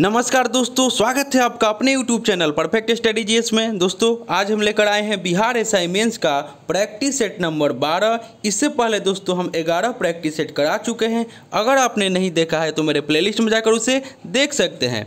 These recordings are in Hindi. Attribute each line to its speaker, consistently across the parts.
Speaker 1: नमस्कार दोस्तों स्वागत है आपका अपने यूट्यूब चैनल परफेक्ट जी में दोस्तों आज हम लेकर आए हैं बिहार एसआई मेंस का प्रैक्टिस सेट नंबर 12 इससे पहले दोस्तों हम 11 प्रैक्टिस सेट करा चुके हैं अगर आपने नहीं देखा है तो मेरे प्लेलिस्ट में जाकर उसे देख सकते हैं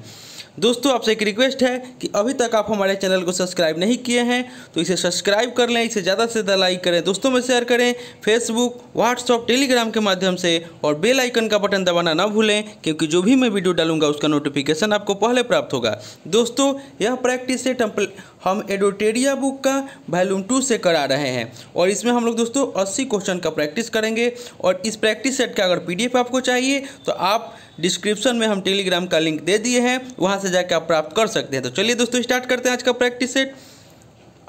Speaker 1: दोस्तों आपसे एक रिक्वेस्ट है कि अभी तक आप हमारे चैनल को सब्सक्राइब नहीं किए हैं तो इसे सब्सक्राइब कर लें इसे ज़्यादा से ज़्यादा लाइक करें दोस्तों में शेयर करें फेसबुक व्हाट्सअप टेलीग्राम के माध्यम से और बेल आइकन का बटन दबाना ना भूलें क्योंकि जो भी मैं वीडियो डालूंगा उसका नोटिफिकेशन आपको पहले प्राप्त होगा दोस्तों यह प्रैक्टिस सेट टम्पल हम एडोटेरिया बुक का वैल्यूम टू से करा रहे हैं और इसमें हम लोग दोस्तों अस्सी क्वेश्चन का प्रैक्टिस करेंगे और इस प्रैक्टिस सेट का अगर पी आपको चाहिए तो आप डिस्क्रिप्शन में हम टेलीग्राम का लिंक दे दिए हैं वहाँ से जाकर आप प्राप्त कर सकते हैं तो चलिए दोस्तों स्टार्ट करते हैं आज का प्रैक्टिस सेट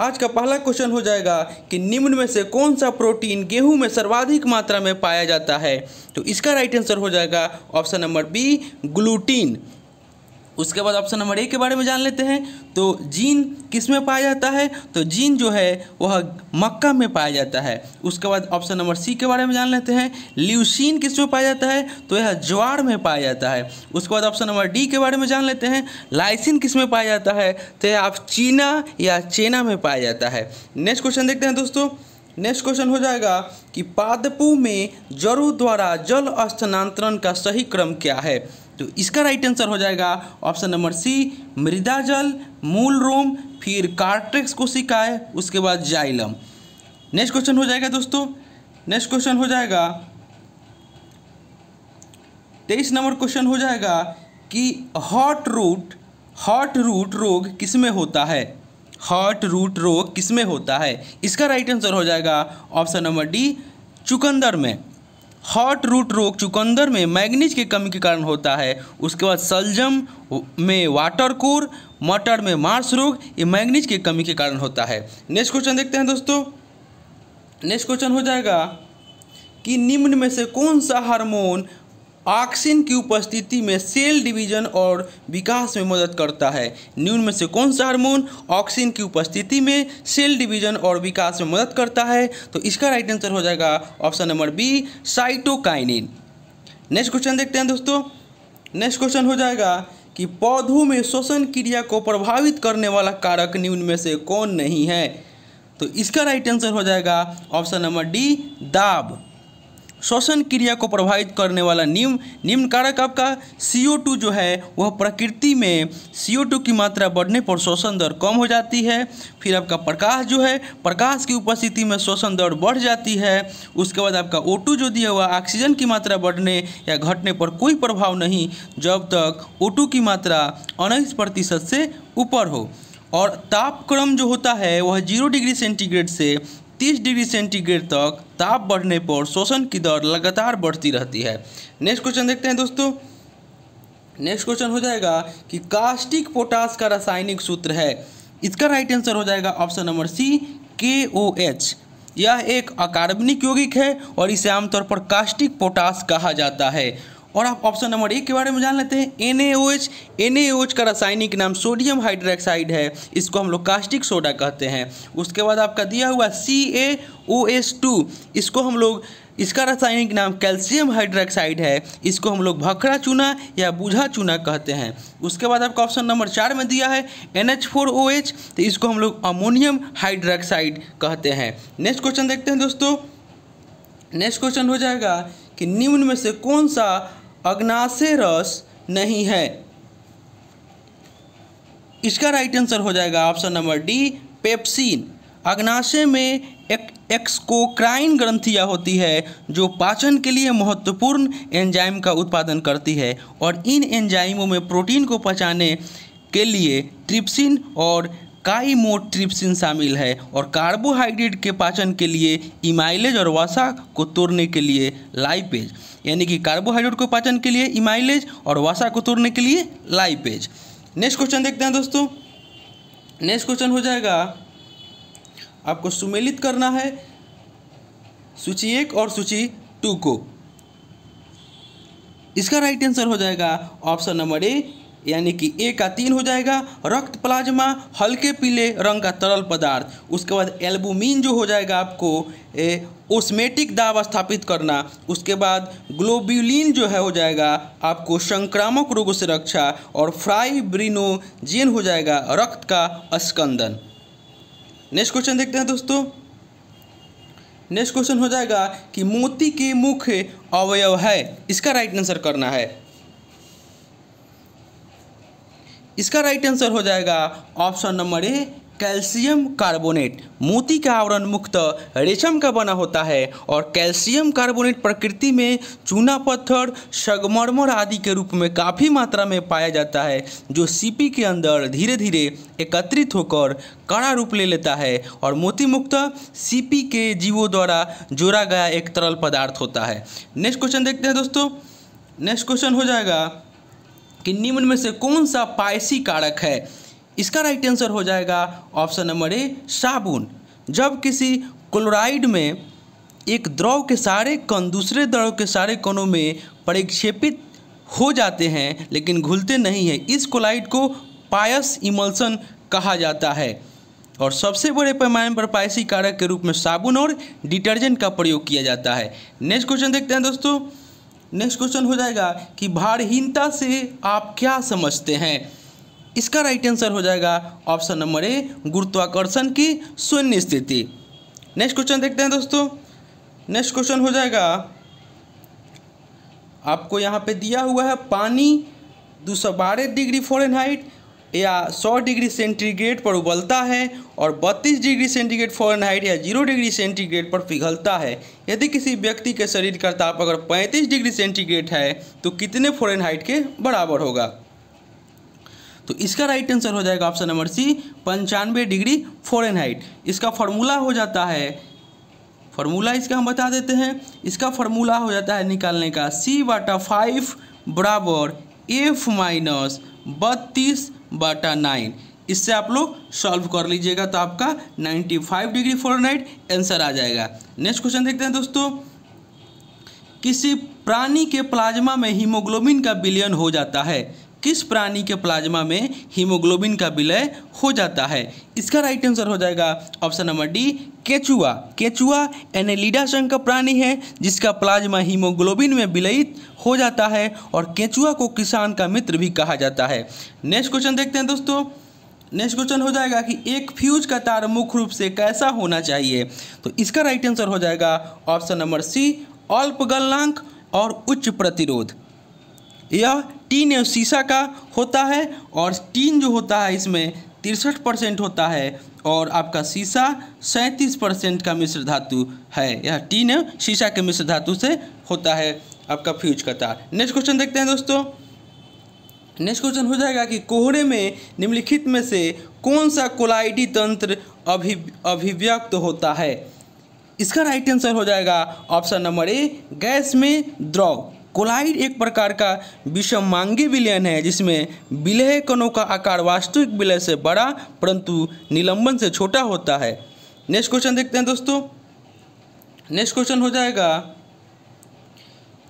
Speaker 1: आज का पहला क्वेश्चन हो जाएगा कि निम्न में से कौन सा प्रोटीन गेहूं में सर्वाधिक मात्रा में पाया जाता है तो इसका राइट आंसर हो जाएगा ऑप्शन नंबर बी ग्लूटीन उसके बाद ऑप्शन नंबर ए के बारे में जान लेते हैं तो जीन किस में पाया जाता है तो जीन जो है वह मक्का में पाया जाता है उसके बाद ऑप्शन नंबर सी के बारे में जान लेते हैं ल्यूसिन किस में पाया जाता है तो यह ज्वार में पाया जाता है उसके बाद ऑप्शन नंबर डी के बारे में जान लेते हैं लाइसिन किस में पाया जाता है तो यह आप चीना या चेना में पाया जाता है नेक्स्ट क्वेश्चन देखते हैं दोस्तों नेक्स्ट क्वेश्चन हो जाएगा कि पादपू में जरू द्वारा जल स्थानांतरण का सही क्रम क्या है तो इसका राइट आंसर हो जाएगा ऑप्शन नंबर सी मृदा जल मूल रोम फिर कार्ट्रेक्स कोशिकाएं उसके बाद जाइलम नेक्स्ट क्वेश्चन हो जाएगा दोस्तों नेक्स्ट क्वेश्चन हो जाएगा तेईस नंबर क्वेश्चन हो जाएगा कि हॉट रूट हॉट रूट रोग किस में होता है हॉट रूट रोग किस में होता है इसका राइट आंसर हो जाएगा ऑप्शन नंबर डी चुकंदर में हॉट रूट रोग चुकंदर में मैग्नीज की कमी के कारण होता है उसके बाद सलजम में वाटर कोर मटर में मार्स रोग ये मैग्नीज की कमी के कारण होता है नेक्स्ट क्वेश्चन देखते हैं दोस्तों नेक्स्ट क्वेश्चन हो जाएगा कि निम्न में से कौन सा हार्मोन ऑक्सीन की उपस्थिति में सेल डिवीजन और विकास में मदद करता है निम्न में से कौन सा हार्मोन ऑक्सीन की उपस्थिति में सेल डिवीजन और विकास में मदद करता है तो इसका राइट आंसर हो जाएगा option number B cytokinin next question देखते हैं दोस्तों नेक्स्ट क्वेश्चन हो जाएगा कि पौधों में श्वसन क्रिया को प्रभावित करने वाला कारक निम्न में से कौन नहीं है तो इसका राइट आंसर हो जाएगा ऑप्शन नंबर डी दाब श्वसन क्रिया को प्रभावित करने वाला निम्न निम्न कारक आपका CO2 जो है वह प्रकृति में CO2 की मात्रा बढ़ने पर श्वसन दर कम हो जाती है फिर आपका प्रकाश जो है प्रकाश की उपस्थिति में श्वसन दर बढ़ जाती है उसके बाद आपका O2 जो दिया हुआ ऑक्सीजन की मात्रा बढ़ने या घटने पर कोई प्रभाव नहीं जब तक टू की मात्रा उन्नीस प्रतिशत से ऊपर हो और तापक्रम जो होता है वह जीरो डिग्री सेंटीग्रेड से 30 डिग्री सेंटीग्रेड तक ताप बढ़ने पर शोषण की दर लगातार बढ़ती रहती है नेक्स्ट क्वेश्चन देखते हैं दोस्तों नेक्स्ट क्वेश्चन हो जाएगा कि कास्टिक पोटास का रासायनिक सूत्र है इसका राइट आंसर हो जाएगा ऑप्शन नंबर सी के ओ एच यह एक अकार्बनिक यौगिक है और इसे आमतौर पर कास्टिक पोटास कहा जाता है और आप ऑप्शन नंबर एक के बारे में जान लेते हैं एन एच एन एच का रासायनिक नाम सोडियम हाइड्रोक्साइड है इसको हम लोग कास्टिक सोडा कहते हैं उसके बाद आपका दिया हुआ सी ए ओ एस टू इसको हम लोग इसका रासायनिक नाम कैल्शियम हाइड्रोक्साइड है इसको हम लोग भखरा चूना या बूझा चूना कहते हैं उसके बाद आपका ऑप्शन नंबर चार में दिया है N H four O H तो इसको हम लोग अमोनियम हाइड्रोक्साइड कहते हैं नेक्स्ट क्वेश्चन देखते हैं दोस्तों नेक्स्ट क्वेश्चन हो जाएगा कि निम्न में से कौन सा अग्नाशय रस नहीं है इसका राइट आंसर हो जाएगा ऑप्शन नंबर डी पेप्सिन अग्नाशय में एक एक्सकोक्राइन ग्रंथियाँ होती है जो पाचन के लिए महत्वपूर्ण एंजाइम का उत्पादन करती है और इन एंजाइमों में प्रोटीन को पचाने के लिए ट्रिप्सिन और काइमोट्रिप्सिन शामिल है और कार्बोहाइड्रेट के पाचन के लिए इमाइलेज और वसा को तोड़ने के लिए लाइपेज यानी कि कार्बोहाइड्रेट को पाचन के लिए इमाइलेज और वासा को तोड़ने के लिए लाइपेज नेक्स्ट क्वेश्चन देखते हैं दोस्तों नेक्स्ट क्वेश्चन हो जाएगा आपको सुमेलित करना है सूची एक और सूची टू को इसका राइट आंसर हो जाएगा ऑप्शन नंबर ए यानी कि ए का तीन हो जाएगा रक्त प्लाज्मा हल्के पीले रंग का तरल पदार्थ उसके बाद एल्बुमिन जो हो जाएगा आपको ए ओस्मेटिक दाब स्थापित करना उसके बाद ग्लोब्यूलिन जो है हो जाएगा आपको संक्रामक रोगों से रक्षा और फ्राइब्रिनोजेन हो जाएगा रक्त का स्कंदन नेक्स्ट क्वेश्चन देखते हैं दोस्तों नेक्स्ट क्वेश्चन हो जाएगा कि मोती के मुख्य अवयव है इसका राइट आंसर करना है इसका राइट आंसर हो जाएगा option number A calcium carbonate मोती का आवरण मुक्त रेशम का बना होता है और कैल्शियम कार्बोनेट प्रकृति में चूना पत्थर शगमरमर आदि के रूप में काफ़ी मात्रा में पाया जाता है जो सीपी के अंदर धीरे धीरे एकत्रित होकर कड़ा रूप ले लेता है और मोती मुक्त सीपी के जीवों द्वारा जोड़ा गया एक तरल पदार्थ होता है नेक्स्ट क्वेश्चन देखते हैं दोस्तों नेक्स्ट क्वेश्चन हो जाएगा कि निम्न में से कौन सा पायसी कारक है इसका राइट आंसर हो जाएगा ऑप्शन नंबर ए साबुन जब किसी क्लोराइड में एक द्रव के सारे कण दूसरे द्रव के सारे कणों में परिक्षेपित हो जाते हैं लेकिन घुलते नहीं हैं इस क्लोराइड को पायस इमल्सन कहा जाता है और सबसे बड़े पैमाने पर पायसी कारक के रूप में साबुन और डिटर्जेंट का प्रयोग किया जाता है नेक्स्ट क्वेश्चन देखते हैं दोस्तों नेक्स्ट क्वेश्चन हो जाएगा कि भारहीनता से आप क्या समझते हैं इसका राइट आंसर हो जाएगा ऑप्शन नंबर ए गुरुत्वाकर्षण की शून्य स्थिति नेक्स्ट क्वेश्चन देखते हैं दोस्तों नेक्स्ट क्वेश्चन हो जाएगा आपको यहाँ पे दिया हुआ है पानी दो सौ बारह डिग्री फॉरेनहाइट या 100 डिग्री सेंटीग्रेड पर उबलता है और 32 डिग्री सेंटीग्रेड फॉरनहाइट या 0 डिग्री सेंटीग्रेड पर पिघलता है यदि किसी व्यक्ति के शरीर का ताप अगर 35 डिग्री सेंटीग्रेड है तो कितने फॉरनहाइट के बराबर होगा तो इसका राइट आंसर हो जाएगा ऑप्शन नंबर सी पंचानवे डिग्री फॉरनहाइट इसका फॉर्मूला हो जाता है फॉर्मूला इसका हम बता देते हैं इसका फॉर्मूला हो जाता है निकालने का सी बाटा फाइव बराबर एफ माइनस बत्तीस बटा नाइन इससे आप लोग सॉल्व कर लीजिएगा तो आपका 95 डिग्री नाइट आंसर आ जाएगा नेक्स्ट क्वेश्चन देखते हैं दोस्तों किसी प्राणी के प्लाज्मा में हीमोग्लोबिन का विलयन हो जाता है किस प्राणी के प्लाज्मा में हीमोग्लोबिन का विलय हो जाता है इसका राइट आंसर हो जाएगा ऑप्शन नंबर डी केचुआ केचुआ एनेलिडा संघ का प्राणी है जिसका प्लाज्मा हीमोग्लोबिन में विलयित हो जाता है और केचुआ को किसान का मित्र भी कहा जाता है नेक्स्ट क्वेश्चन देखते हैं दोस्तों नेक्स्ट क्वेश्चन हो जाएगा कि एक फ्यूज का तार मुख्य रूप से कैसा होना चाहिए तो इसका राइट आंसर हो जाएगा ऑप्शन नंबर सी अल्प गलनांक और उच्च प्रतिरोध यह टीन एवं शीशा का होता है और टीन जो होता है इसमें तिरसठ परसेंट होता है और आपका शीशा सैंतीस परसेंट का मिश्र धातु है यह टीन एवं शीशा के मिश्र धातु से होता है आपका फ्यूज का तार नेक्स्ट क्वेश्चन देखते हैं दोस्तों नेक्स्ट क्वेश्चन हो जाएगा कि कोहरे में निम्नलिखित में से कौन सा कोलाइडी तंत्र अभि अभिव्यक्त होता है इसका राइट आंसर हो जाएगा ऑप्शन नंबर ए गैस में द्रव कोलाइड एक प्रकार का विषमांगी विलयन है जिसमें विलय कणों का आकार वास्तविक विलय से बड़ा परंतु निलंबन से छोटा होता है नेक्स्ट क्वेश्चन देखते हैं दोस्तों नेक्स्ट क्वेश्चन हो जाएगा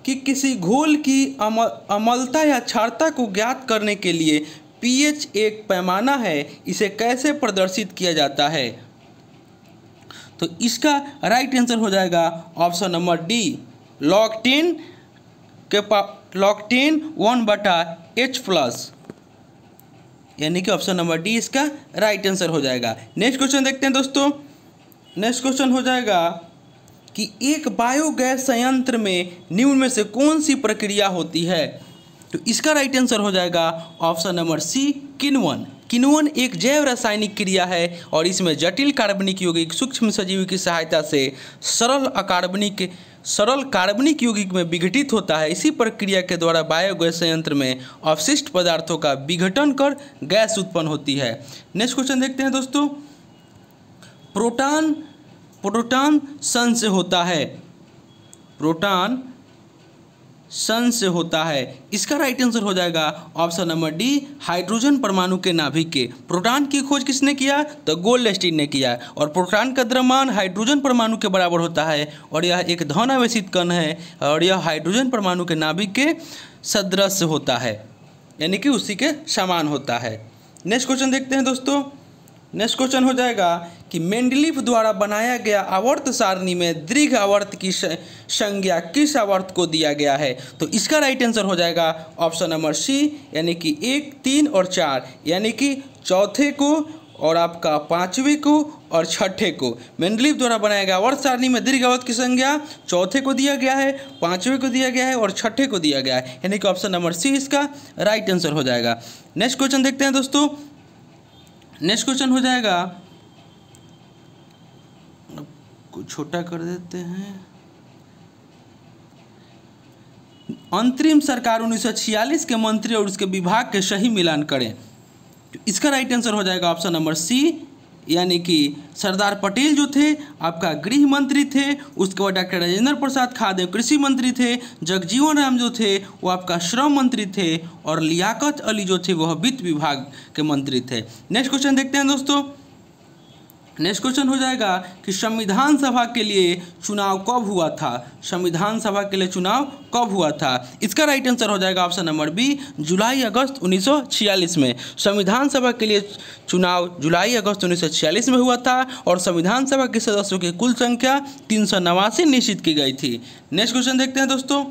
Speaker 1: कि किसी घोल की अम, अमलता या क्षारता को ज्ञात करने के लिए पीएच एक पैमाना है इसे कैसे प्रदर्शित किया जाता है तो इसका राइट आंसर हो जाएगा ऑप्शन नंबर डी लॉकटिन के केपालॉक्टीन वन बटा एच प्लस यानी कि ऑप्शन नंबर डी इसका राइट आंसर हो जाएगा नेक्स्ट क्वेश्चन देखते हैं दोस्तों नेक्स्ट क्वेश्चन हो जाएगा कि एक बायोगैस संयंत्र में निम्न में से कौन सी प्रक्रिया होती है तो इसका राइट आंसर हो जाएगा ऑप्शन नंबर सी किनवन किनवन एक जैव रासायनिक क्रिया है और इसमें जटिल कार्बनिक योगिक सूक्ष्म सजीव की सहायता से सरल अकार्बनिक सरल कार्बनिक यौगिक में विघटित होता है इसी प्रक्रिया के द्वारा बायोगैस संयंत्र में अवशिष्ट पदार्थों का विघटन कर गैस उत्पन्न होती है नेक्स्ट क्वेश्चन देखते हैं दोस्तों प्रोटॉन प्रोटॉन सन से होता है प्रोटॉन सन से होता है इसका राइट आंसर हो जाएगा ऑप्शन नंबर डी हाइड्रोजन परमाणु के नाभिक के प्रोटॉन की खोज किसने किया तो गोल्डस्टीन ने किया और प्रोटॉन का द्रव्यमान हाइड्रोजन परमाणु के बराबर होता है और यह एक धन आवेशित कण है और यह हाइड्रोजन परमाणु के नाभिक के सदृश होता है यानी कि उसी के समान होता है नेक्स्ट क्वेश्चन देखते हैं दोस्तों नेक्स्ट क्वेश्चन हो जाएगा कि मेंडलिफ द्वारा बनाया गया आवर्त सारणी में दीर्घ आवर्त की संज्ञा किस आवर्त को दिया गया है तो इसका राइट आंसर हो जाएगा ऑप्शन नंबर सी यानी कि एक तीन और चार यानी कि चौथे को और आपका पांचवे को और छठे को मेंडलिफ द्वारा बनाया गया आवर्त सारणी में दीर्घ आवर्त की संज्ञा चौथे को दिया गया है पांचवे को दिया गया है और छठे को दिया गया है यानी कि ऑप्शन नंबर सी इसका राइट आंसर हो जाएगा नेक्स्ट क्वेश्चन देखते हैं दोस्तों नेक्स्ट क्वेश्चन हो जाएगा को छोटा कर देते हैं अंतरिम सरकार 1946 के मंत्री और उसके विभाग के सही मिलान करें तो इसका राइट आंसर हो जाएगा ऑप्शन नंबर सी यानी कि सरदार पटेल जो थे आपका गृह मंत्री थे उसके बाद डॉक्टर राजेंद्र प्रसाद खादे कृषि मंत्री थे जगजीवन राम जो थे वो आपका श्रम मंत्री थे और लियाकत अली जो थे वह वित्त विभाग के मंत्री थे नेक्स्ट क्वेश्चन देखते हैं दोस्तों नेक्स्ट क्वेश्चन हो जाएगा कि संविधान सभा के लिए चुनाव कब हुआ था संविधान सभा के लिए चुनाव कब हुआ था इसका राइट आंसर हो जाएगा ऑप्शन नंबर बी जुलाई अगस्त 1946 में संविधान सभा के लिए चुनाव जुलाई अगस्त 1946 में हुआ था और संविधान सभा के सदस्यों की कुल संख्या तीन निश्चित की गई थी नेक्स्ट क्वेश्चन देखते हैं दोस्तों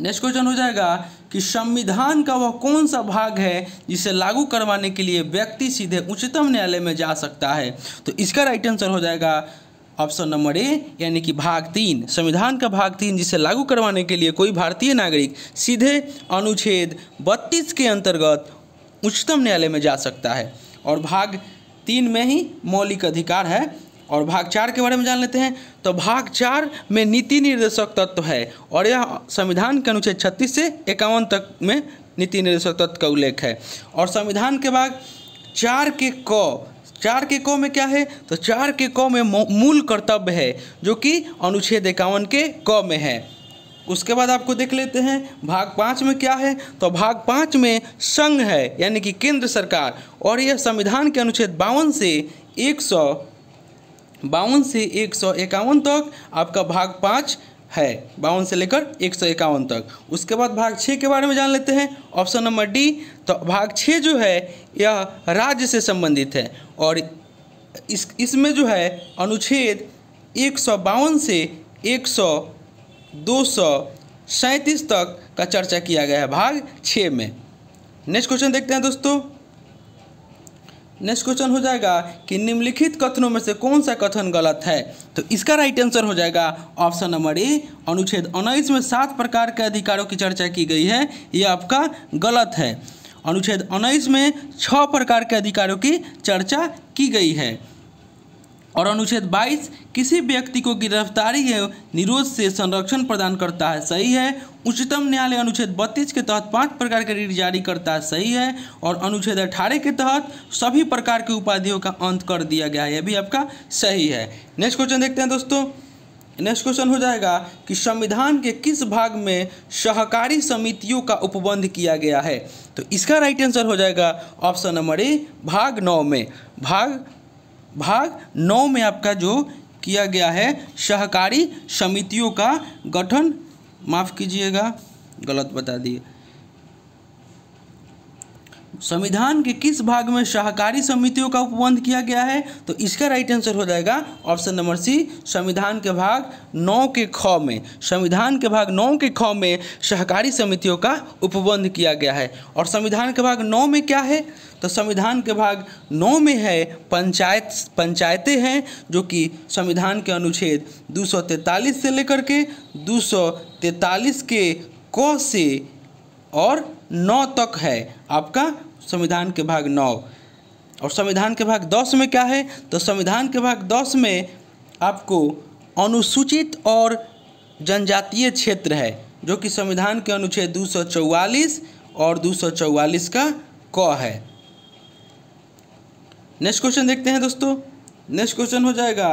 Speaker 1: नेक्स्ट क्वेश्चन हो जाएगा कि संविधान का वह कौन सा भाग है जिसे लागू करवाने के लिए व्यक्ति सीधे उच्चतम न्यायालय में जा सकता है तो इसका राइट आंसर हो जाएगा ऑप्शन नंबर ए यानी कि भाग तीन संविधान का भाग तीन जिसे लागू करवाने के लिए कोई भारतीय नागरिक सीधे अनुच्छेद बत्तीस के अंतर्गत उच्चतम न्यायालय में जा सकता है और भाग तीन में ही मौलिक अधिकार है और भाग चार के बारे में जान लेते हैं तो भाग चार में नीति निर्देशक तत्व तो है और यह संविधान के अनुच्छेद छत्तीस से इक्यावन तक में नीति निर्देशक तत्व का उल्लेख है और संविधान के बाद चार के क चार के क में क्या है तो चार के क में मूल कर्तव्य है जो कि अनुच्छेद इक्यावन के क में है उसके बाद आपको देख लेते हैं भाग पाँच में क्या है तो भाग पाँच में संघ है यानी कि केंद्र सरकार और यह संविधान के अनुच्छेद बावन से एक सौ बावन से एक सौ इक्यावन तक आपका भाग पाँच है बावन से लेकर एक सौ इक्यावन तक उसके बाद भाग छः के बारे में जान लेते हैं ऑप्शन नंबर डी तो भाग छः जो है यह राज्य से संबंधित है और इस इसमें जो है अनुच्छेद एक सौ बावन से एक सौ दो सौ सैंतीस तक का चर्चा किया गया है भाग छः में नेक्स्ट क्वेश्चन देखते हैं दोस्तों नेक्स्ट क्वेश्चन हो जाएगा कि निम्नलिखित कथनों में से कौन सा कथन गलत है तो इसका राइट आंसर हो जाएगा ऑप्शन नंबर ए अनुच्छेद उन्नीस में सात प्रकार के अधिकारों की चर्चा की गई है ये आपका गलत है अनुच्छेद उन्नीस में छः प्रकार के अधिकारों की चर्चा की गई है और अनुच्छेद 22 किसी व्यक्ति को गिरफ्तारी या निरोध से संरक्षण प्रदान करता है सही है उच्चतम न्यायालय अनुच्छेद 32 के तहत पांच प्रकार के रीट जारी करता है सही है और अनुच्छेद 18 के तहत सभी प्रकार के उपाधियों का अंत कर दिया गया है यह भी आपका सही है नेक्स्ट क्वेश्चन देखते हैं दोस्तों नेक्स्ट क्वेश्चन हो जाएगा कि संविधान के किस भाग में सहकारी समितियों का उपबंध किया गया है तो इसका राइट आंसर हो जाएगा ऑप्शन नंबर ए भाग नौ में भाग भाग नौ में आपका जो किया गया है सहकारी समितियों का गठन माफ़ कीजिएगा गलत बता दिए संविधान के किस भाग में सहकारी समितियों का उपबंध किया गया है तो इसका राइट आंसर हो जाएगा ऑप्शन नंबर सी संविधान के भाग नौ के ख में संविधान के भाग नौ के ख में सहकारी समितियों का उपबंध किया गया है और संविधान के भाग नौ में क्या है तो संविधान के भाग नौ में है पंचायत पंचायतें हैं जो कि संविधान के अनुच्छेद दो से लेकर के दो के क से और नौ तक है आपका संविधान के भाग नौ और संविधान के भाग दस में क्या है तो संविधान के भाग दस में आपको अनुसूचित और जनजातीय क्षेत्र है जो कि संविधान के अनुच्छेद 244 और 244 का क है नेक्स्ट क्वेश्चन देखते हैं दोस्तों नेक्स्ट क्वेश्चन हो जाएगा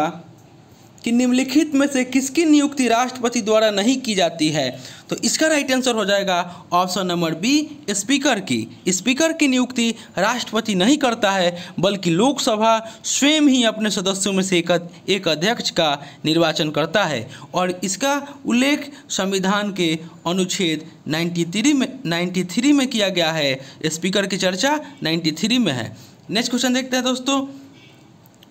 Speaker 1: कि निम्नलिखित में से किसकी नियुक्ति राष्ट्रपति द्वारा नहीं की जाती है तो इसका राइट आंसर हो जाएगा ऑप्शन नंबर बी स्पीकर की स्पीकर की नियुक्ति राष्ट्रपति नहीं करता है बल्कि लोकसभा स्वयं ही अपने सदस्यों में से एक, अध्यक्ष का निर्वाचन करता है और इसका उल्लेख संविधान के अनुच्छेद 93 में 93 में किया गया है स्पीकर की चर्चा 93 में है नेक्स्ट क्वेश्चन देखते हैं दोस्तों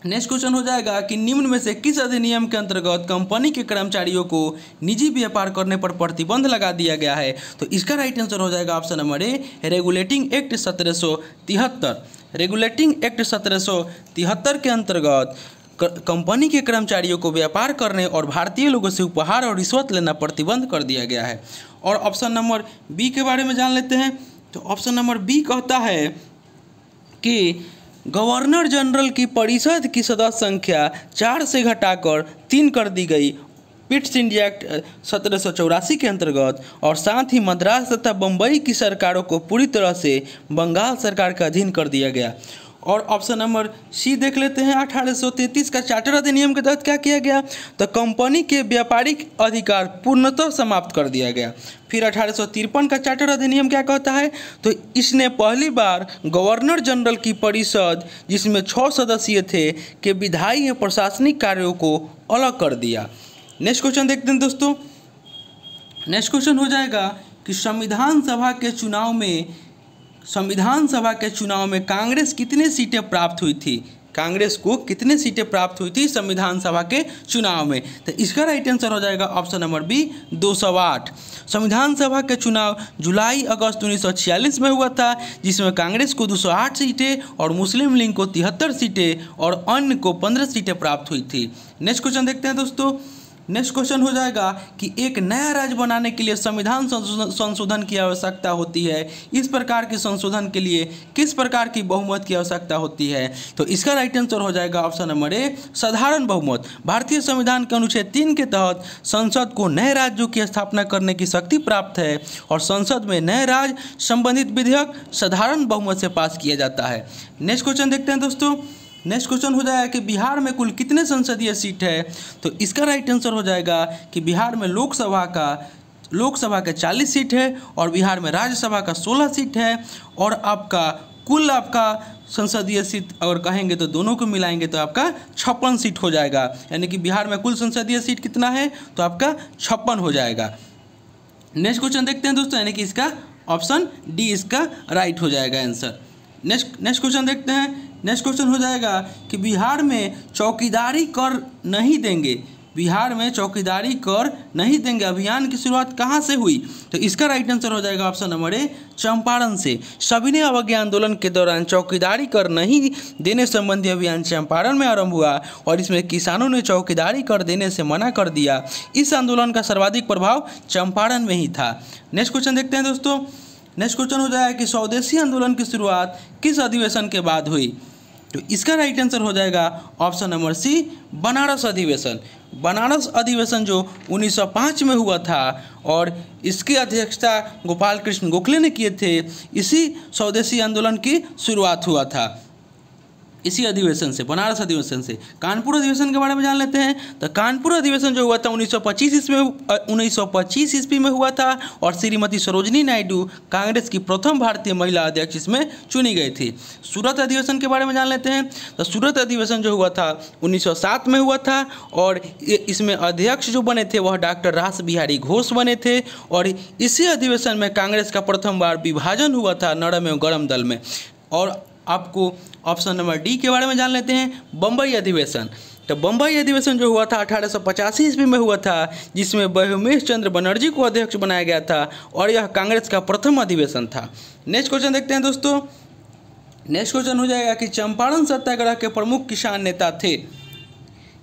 Speaker 1: नेक्स्ट क्वेश्चन हो जाएगा कि निम्न में से किस अधिनियम के अंतर्गत कंपनी के कर्मचारियों को निजी व्यापार करने पर प्रतिबंध लगा दिया गया है तो इसका राइट आंसर हो जाएगा option number A regulating act सत्रह रेगुलेटिंग एक्ट सत्रह के अंतर्गत कंपनी के कर्मचारियों को व्यापार करने और भारतीय लोगों से उपहार और रिश्वत लेना प्रतिबंध कर दिया गया है और ऑप्शन नंबर बी के बारे में जान लेते हैं तो ऑप्शन नंबर बी कहता है कि गवर्नर जनरल की परिषद की सदस्य संख्या चार से घटाकर तीन कर दी गई पिट्स इंडिया एक्ट सत्रह के अंतर्गत और साथ ही मद्रास तथा बम्बई की सरकारों को पूरी तरह से बंगाल सरकार के अधीन कर दिया गया और ऑप्शन नंबर सी देख लेते हैं 1833 का चार्टर अधिनियम के तहत क्या किया गया तो कंपनी के व्यापारिक अधिकार पूर्णतः समाप्त कर दिया गया फिर अठारह का चार्टर अधिनियम क्या कहता है तो इसने पहली बार गवर्नर जनरल की परिषद जिसमें छः सदस्य थे के विधायी प्रशासनिक कार्यों को अलग कर दिया नेक्स्ट क्वेश्चन देखते हैं दोस्तों नेक्स्ट क्वेश्चन हो जाएगा कि संविधान सभा के चुनाव में संविधान सभा के चुनाव में कांग्रेस कितने सीटें प्राप्त हुई थी कांग्रेस को कितने सीटें प्राप्त हुई थी संविधान सभा के चुनाव में तो इसका राइट आंसर हो जाएगा ऑप्शन नंबर बी 208 संविधान सभा के चुनाव जुलाई अगस्त 1946 में हुआ था जिसमें कांग्रेस को 208 सीटें और मुस्लिम लीग को तिहत्तर सीटें और अन्य को 15 सीटें प्राप्त हुई थी नेक्स्ट क्वेश्चन देखते हैं दोस्तों नेक्स्ट क्वेश्चन हो जाएगा कि एक नया राज्य बनाने के लिए संविधान संशोधन की आवश्यकता होती है इस प्रकार के संशोधन के लिए किस प्रकार की बहुमत की आवश्यकता होती है तो इसका राइट आंसर हो जाएगा ऑप्शन नंबर ए साधारण बहुमत भारतीय संविधान के अनुच्छेद तीन के तहत संसद को नए राज्यों की स्थापना करने की शक्ति प्राप्त है और संसद में नए राज्य संबंधित विधेयक साधारण बहुमत से पास किया जाता है नेक्स्ट क्वेश्चन देखते हैं दोस्तों नेक्स्ट क्वेश्चन हो जाएगा कि बिहार में कुल कितने संसदीय सीट है तो इसका राइट आंसर हो जाएगा कि बिहार में लोकसभा का लोकसभा का चालीस सीट है और बिहार में राज्यसभा का सोलह सीट है और आपका कुल आपका संसदीय सीट अगर कहेंगे तो दोनों को मिलाएंगे तो आपका छप्पन सीट हो जाएगा यानी कि बिहार में कुल संसदीय सीट कितना है तो आपका छप्पन हो जाएगा नेक्स्ट क्वेश्चन देखते हैं दोस्तों यानी कि इसका ऑप्शन डी इसका राइट हो जाएगा आंसर नेक्स्ट नेक्स्ट क्वेश्चन देखते हैं नेक्स्ट क्वेश्चन हो जाएगा कि बिहार में चौकीदारी कर नहीं देंगे बिहार में चौकीदारी कर नहीं देंगे अभियान की शुरुआत कहाँ से हुई तो इसका राइट आंसर हो जाएगा ऑप्शन नंबर ए चंपारण से सभी ने अवज्ञा आंदोलन के दौरान चौकीदारी कर नहीं देने संबंधी अभियान चंपारण में आरंभ हुआ और इसमें किसानों ने चौकीदारी कर देने से मना कर दिया इस आंदोलन का सर्वाधिक प्रभाव चंपारण में ही था नेक्स्ट क्वेश्चन देखते हैं दोस्तों नेक्स्ट क्वेश्चन हो जाएगा कि स्वदेशी आंदोलन की शुरुआत किस अधिवेशन के बाद हुई तो इसका राइट आंसर हो जाएगा ऑप्शन नंबर सी बनारस अधिवेशन बनारस अधिवेशन जो 1905 में हुआ था और इसकी अध्यक्षता गोपाल कृष्ण गोखले ने किए थे इसी स्वदेशी आंदोलन की शुरुआत हुआ था इसी अधिवेशन से बनारस अधिवेशन से कानपुर अधिवेशन के बारे में जान लेते हैं तो कानपुर अधिवेशन जो हुआ था 1925 ईस्वी में उन्नीस ईस्वी में हुआ था और श्रीमती सरोजनी नायडू कांग्रेस की प्रथम भारतीय महिला अध्यक्ष इसमें चुनी गई थी सूरत अधिवेशन के बारे में जान लेते हैं तो सूरत अधिवेशन जो हुआ था उन्नीस में हुआ था और इसमें अध्यक्ष जो बने थे वह डॉक्टर रास बिहारी घोष बने थे और इसी अधिवेशन में कांग्रेस का प्रथम बार विभाजन हुआ था नरम एवं गरम दल में और आपको ऑप्शन नंबर डी के बारे में जान लेते हैं बम्बई अधिवेशन तो बम्बई अधिवेशन जो हुआ था अठारह सौ पचासी ईस्वी में हुआ था जिसमें बहुमेश चंद्र बनर्जी को अध्यक्ष बनाया गया था और यह कांग्रेस का प्रथम अधिवेशन था नेक्स्ट क्वेश्चन देखते हैं दोस्तों नेक्स्ट क्वेश्चन हो जाएगा कि चंपारण सत्याग्रह के प्रमुख किसान नेता थे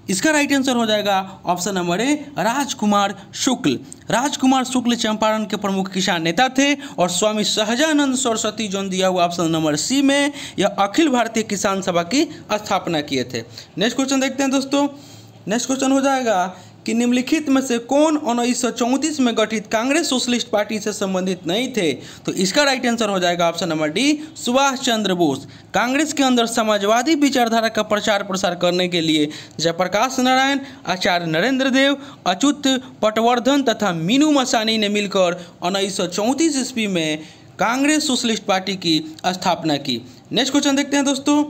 Speaker 1: इसका राइट आंसर हो जाएगा option number A Rajkumar Shukla Rajkumar Shukla Champaran के प्रमुख किसान नेता थे और स्वामी सहजानंद सरस्वती जोन दिया हुआ ऑप्शन नंबर सी में यह अखिल भारतीय किसान सभा की स्थापना किए थे नेक्स्ट क्वेश्चन देखते हैं दोस्तों नेक्स्ट क्वेश्चन हो जाएगा कि निम्नलिखित में से कौन उन्नीस में गठित कांग्रेस सोशलिस्ट पार्टी से संबंधित नहीं थे तो इसका राइट आंसर हो जाएगा option number D Subhash Chandra Bose Congress के अंदर समाजवादी विचारधारा का प्रचार प्रसार करने के लिए जयप्रकाश नारायण आचार्य नरेंद्र देव अच्युत पटवर्धन तथा मीनू मसानी ने मिलकर उन्नीस ईस्वी में कांग्रेस सोशलिस्ट पार्टी की स्थापना की नेक्स्ट क्वेश्चन देखते हैं दोस्तों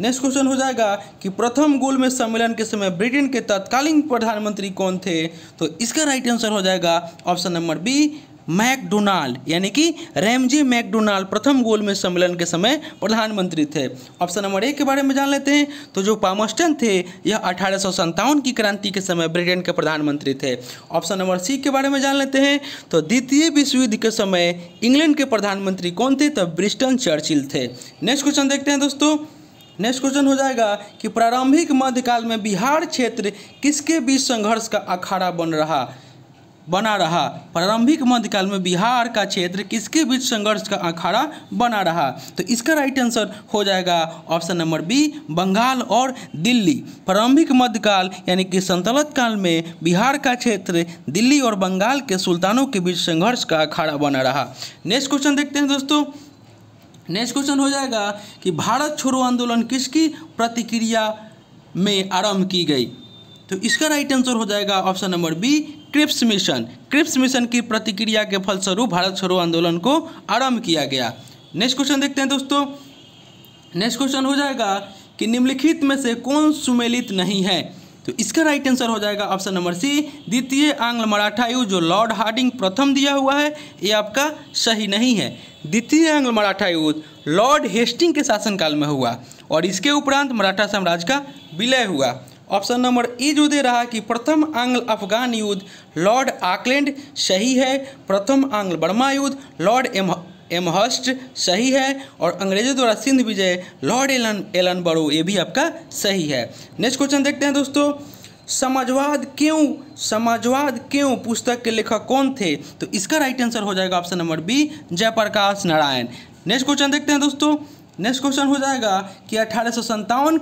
Speaker 1: नेक्स्ट क्वेश्चन हो जाएगा कि प्रथम गोल में सम्मेलन के समय ब्रिटेन के तत्कालीन प्रधानमंत्री कौन थे तो इसका राइट आंसर हो जाएगा ऑप्शन नंबर बी मैकडोनाल्ड यानी कि रेमजे मैकडोनाल्ड प्रथम गोल में सम्मेलन के समय प्रधानमंत्री थे ऑप्शन नंबर एक के बारे में जान लेते हैं तो जो पामस्टन थे यह अठारह की क्रांति के समय ब्रिटेन के प्रधानमंत्री थे ऑप्शन नंबर सी के बारे में जान लेते हैं तो द्वितीय विश्व युद्ध के समय इंग्लैंड के प्रधानमंत्री कौन थे तो ब्रिस्टन चर्चिल थे नेक्स्ट क्वेश्चन देखते हैं दोस्तों नेक्स्ट क्वेश्चन हो जाएगा कि प्रारंभिक मध्यकाल में बिहार क्षेत्र किसके बीच संघर्ष का अखाड़ा बन रहा बना रहा प्रारंभिक मध्यकाल में बिहार का क्षेत्र किसके बीच संघर्ष का अखाड़ा बना रहा तो इसका राइट आंसर हो जाएगा ऑप्शन नंबर बी बंगाल और दिल्ली प्रारंभिक मध्यकाल यानी कि संतलत काल में बिहार का क्षेत्र दिल्ली और बंगाल के सुल्तानों के बीच संघर्ष का अखाड़ा बना रहा नेक्स्ट क्वेश्चन देखते हैं दोस्तों नेक्स्ट क्वेश्चन हो जाएगा कि भारत छोड़ो आंदोलन किसकी प्रतिक्रिया में आरंभ की गई तो इसका राइट आंसर हो जाएगा option number B Cripps Mission Cripps Mission की प्रतिक्रिया के फलस्वरूप भारत छोड़ो आंदोलन को आरंभ किया गया नेक्स्ट क्वेश्चन देखते हैं दोस्तों नेक्स्ट क्वेश्चन हो जाएगा कि निम्नलिखित में से कौन सुमेलित नहीं है तो इसका राइट आंसर हो जाएगा ऑप्शन नंबर सी द्वितीय आंग्ल मराठा युद्ध जो लॉर्ड हार्डिंग प्रथम दिया हुआ है ये आपका सही नहीं है द्वितीय आंग्ल मराठा युद्ध लॉर्ड हेस्टिंग के शासनकाल में हुआ और इसके उपरांत मराठा साम्राज्य का विलय हुआ ऑप्शन नंबर ए जो दे रहा कि प्रथम आंग्ल अफगान युद्ध लॉर्ड आकलैंड सही है प्रथम आंग्ल बर्मा युद्ध लॉर्ड एमहस्ट सही है और अंग्रेजों द्वारा सिंध विजय लॉर्ड एलन एलन बरो ये भी आपका सही है नेक्स्ट क्वेश्चन देखते हैं दोस्तों समाजवाद क्यों समाजवाद क्यों पुस्तक के लेखक कौन थे तो इसका राइट आंसर हो जाएगा option number B Jayaprakash Narayan next question देखते हैं दोस्तों नेक्स्ट क्वेश्चन हो जाएगा कि अठारह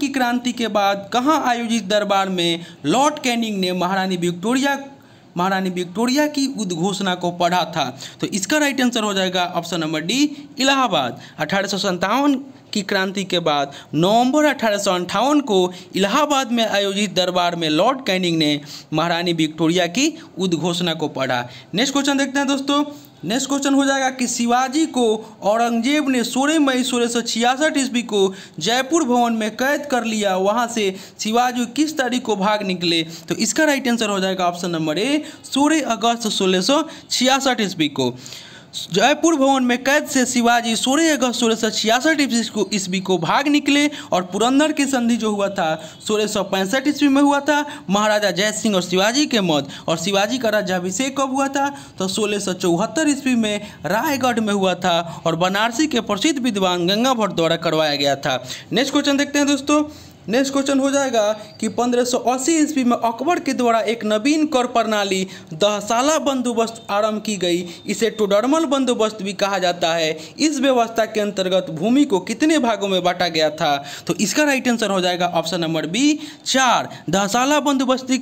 Speaker 1: की क्रांति के बाद कहाँ आयोजित दरबार में लॉर्ड कैनिंग ने महारानी विक्टोरिया महारानी विक्टोरिया की उद्घोषणा को पढ़ा था तो इसका राइट आंसर हो जाएगा ऑप्शन नंबर डी इलाहाबाद अठारह की क्रांति के बाद नवंबर अठारह को इलाहाबाद में आयोजित दरबार में लॉर्ड कैनिंग ने महारानी विक्टोरिया की उद्घोषणा को पढ़ा नेक्स्ट क्वेश्चन देखते हैं दोस्तों नेक्स्ट क्वेश्चन हो जाएगा कि शिवाजी को औरंगजेब ने सोलह मई सोलह सौ छियासठ ईस्वी को जयपुर भवन में कैद कर लिया वहाँ से शिवाजी किस तारीख को भाग निकले तो इसका राइट आंसर हो जाएगा ऑप्शन नंबर ए सोलह अगस्त सोलह सौ छियासठ ईस्वी को जयपुर भवन में कैद से शिवाजी सोलह अगस्त सोलह सौ छियासठ ईस्वी को भाग निकले और पुरंदर की संधि जो हुआ था सोलह सौ पैंसठ ईस्वी में हुआ था महाराजा जय सिंह और शिवाजी के मौत और शिवाजी का राज्यभिषेक कब हुआ था तो सोलह सौ चौहत्तर ईस्वी में रायगढ़ में हुआ था और बनारसी के प्रसिद्ध विद्वान गंगा भट्ट द्वारा करवाया गया था नेक्स्ट क्वेश्चन देखते हैं दोस्तों नेक्स्ट क्वेश्चन हो जाएगा कि 1580 ईस्वी में अकबर के द्वारा एक नवीन कर प्रणाली दहसाला बंदोबस्त आरंभ की गई इसे टोडरमल बंदोबस्त भी कहा जाता है इस व्यवस्था के अंतर्गत भूमि को कितने भागों में बांटा गया था तो इसका राइट आंसर हो जाएगा ऑप्शन नंबर बी चार दहसाला बंदोबस्ती